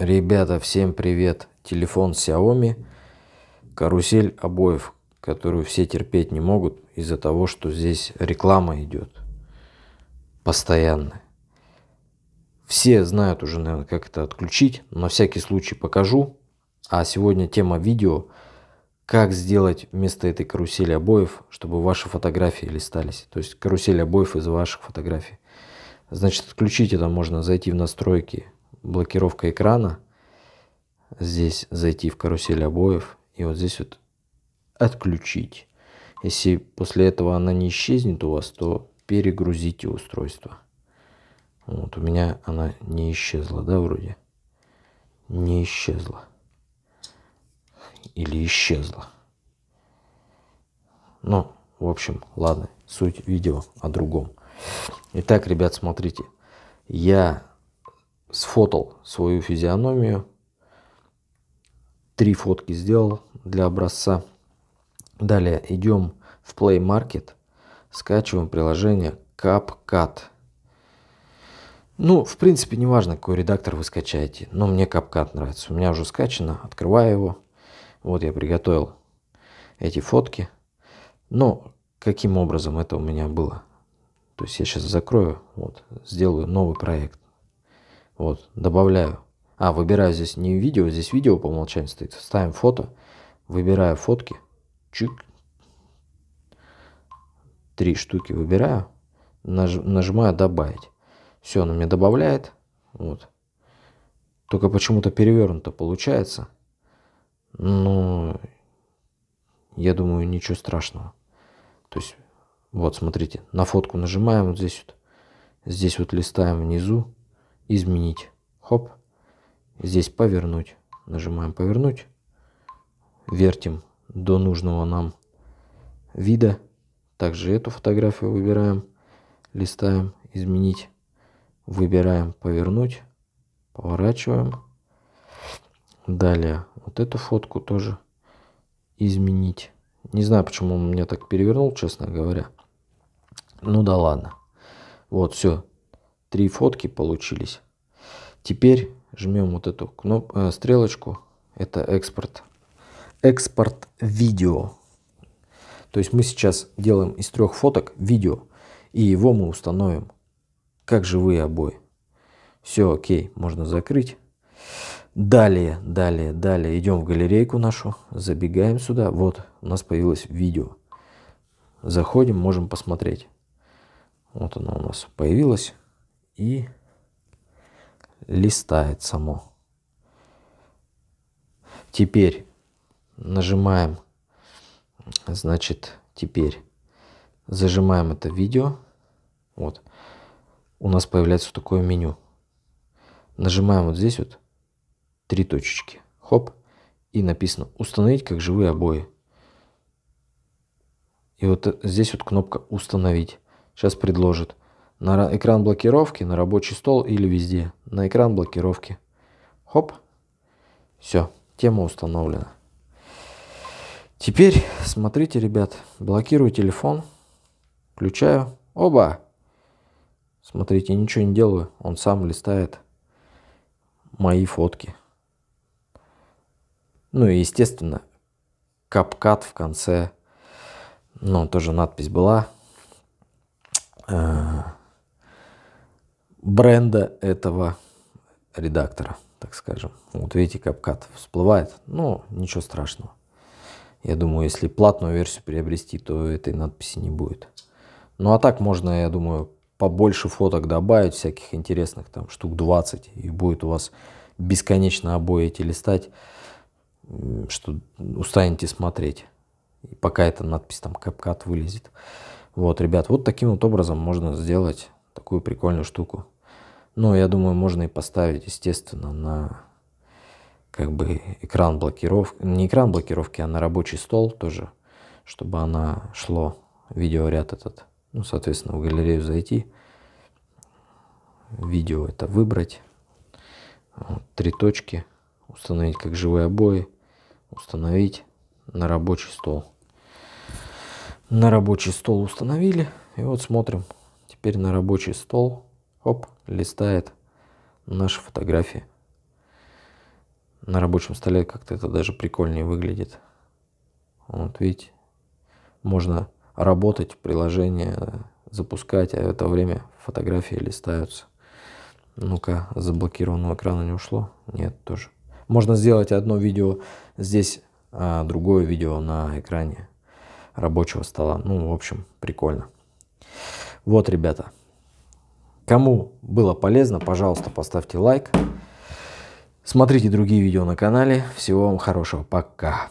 Ребята, всем привет. Телефон Xiaomi. Карусель обоев, которую все терпеть не могут из-за того, что здесь реклама идет. Постоянная. Все знают уже, наверное, как это отключить. На всякий случай покажу. А сегодня тема видео. Как сделать вместо этой карусели обоев, чтобы ваши фотографии листались. То есть карусель обоев из ваших фотографий. Значит, отключить это можно, зайти в настройки блокировка экрана, здесь зайти в карусель обоев и вот здесь вот отключить. Если после этого она не исчезнет у вас, то перегрузите устройство. Вот у меня она не исчезла, да, вроде? Не исчезла. Или исчезла. Ну, в общем, ладно, суть видео о другом. Итак, ребят, смотрите. Я сфотал свою физиономию. Три фотки сделал для образца. Далее идем в Play Market, скачиваем приложение CapCut. Ну, в принципе, не важно, какой редактор вы скачаете, но мне CapCut нравится. У меня уже скачано, открываю его. Вот я приготовил эти фотки. Но каким образом это у меня было? То есть я сейчас закрою, вот, сделаю новый проект. Вот, добавляю. А, выбираю здесь не видео, здесь видео по умолчанию стоит. Ставим фото. Выбираю фотки. Чик. Три штуки выбираю. Наж, нажимаю добавить. Все, она мне добавляет. Вот. Только почему-то перевернуто получается. Но я думаю, ничего страшного. То есть, вот, смотрите, на фотку нажимаем вот здесь вот. Здесь вот листаем внизу изменить. Хоп. Здесь повернуть. Нажимаем повернуть. Вертим до нужного нам вида. Также эту фотографию выбираем. Листаем. Изменить. Выбираем повернуть. Поворачиваем. Далее вот эту фотку тоже изменить. Не знаю, почему он меня так перевернул, честно говоря. Ну да ладно. Вот, все. Три фотки получились. Теперь жмем вот эту кноп э, стрелочку. Это экспорт. Экспорт видео. То есть мы сейчас делаем из трех фоток видео. И его мы установим как живые обои. Все, окей, можно закрыть. Далее, далее, далее. Идем в галерейку нашу, забегаем сюда. Вот, у нас появилось видео. Заходим, можем посмотреть. Вот оно у нас появилось. И листает само. Теперь нажимаем, значит, теперь зажимаем это видео. Вот. У нас появляется такое меню. Нажимаем вот здесь вот три точечки. Хоп. И написано «Установить как живые обои». И вот здесь вот кнопка «Установить». Сейчас предложит на экран блокировки, на рабочий стол или везде. На экран блокировки. Хоп. Все, тема установлена. Теперь смотрите, ребят, блокирую телефон, включаю. Оба! Смотрите, ничего не делаю, он сам листает мои фотки. Ну и, естественно, капкат в конце. Ну, тоже надпись была. Э, бренда этого редактора, так скажем. Вот видите, капкат всплывает, но ну, ничего страшного. Я думаю, если платную версию приобрести, то этой надписи не будет. Ну а так можно, я думаю, побольше фоток добавить, всяких интересных, там штук 20, и будет у вас бесконечно обои эти листать, что устанете смотреть, пока эта надпись там капкат вылезет. Вот, ребят, вот таким вот образом можно сделать такую прикольную штуку. Ну, я думаю, можно и поставить, естественно, на как бы экран блокировки, не экран блокировки, а на рабочий стол тоже, чтобы она шло видеоряд этот. Ну, соответственно, в галерею зайти, видео это выбрать, вот, три точки, установить как живые обои, установить на рабочий стол. На рабочий стол установили, и вот смотрим, теперь на рабочий стол Оп, листает наши фотографии. На рабочем столе как-то это даже прикольнее выглядит. Вот видите, можно работать, приложение запускать, а в это время фотографии листаются. Ну-ка, заблокированного экрана не ушло? Нет, тоже. Можно сделать одно видео здесь, а другое видео на экране рабочего стола. Ну, в общем, прикольно. Вот, ребята, Кому было полезно, пожалуйста, поставьте лайк. Смотрите другие видео на канале. Всего вам хорошего. Пока.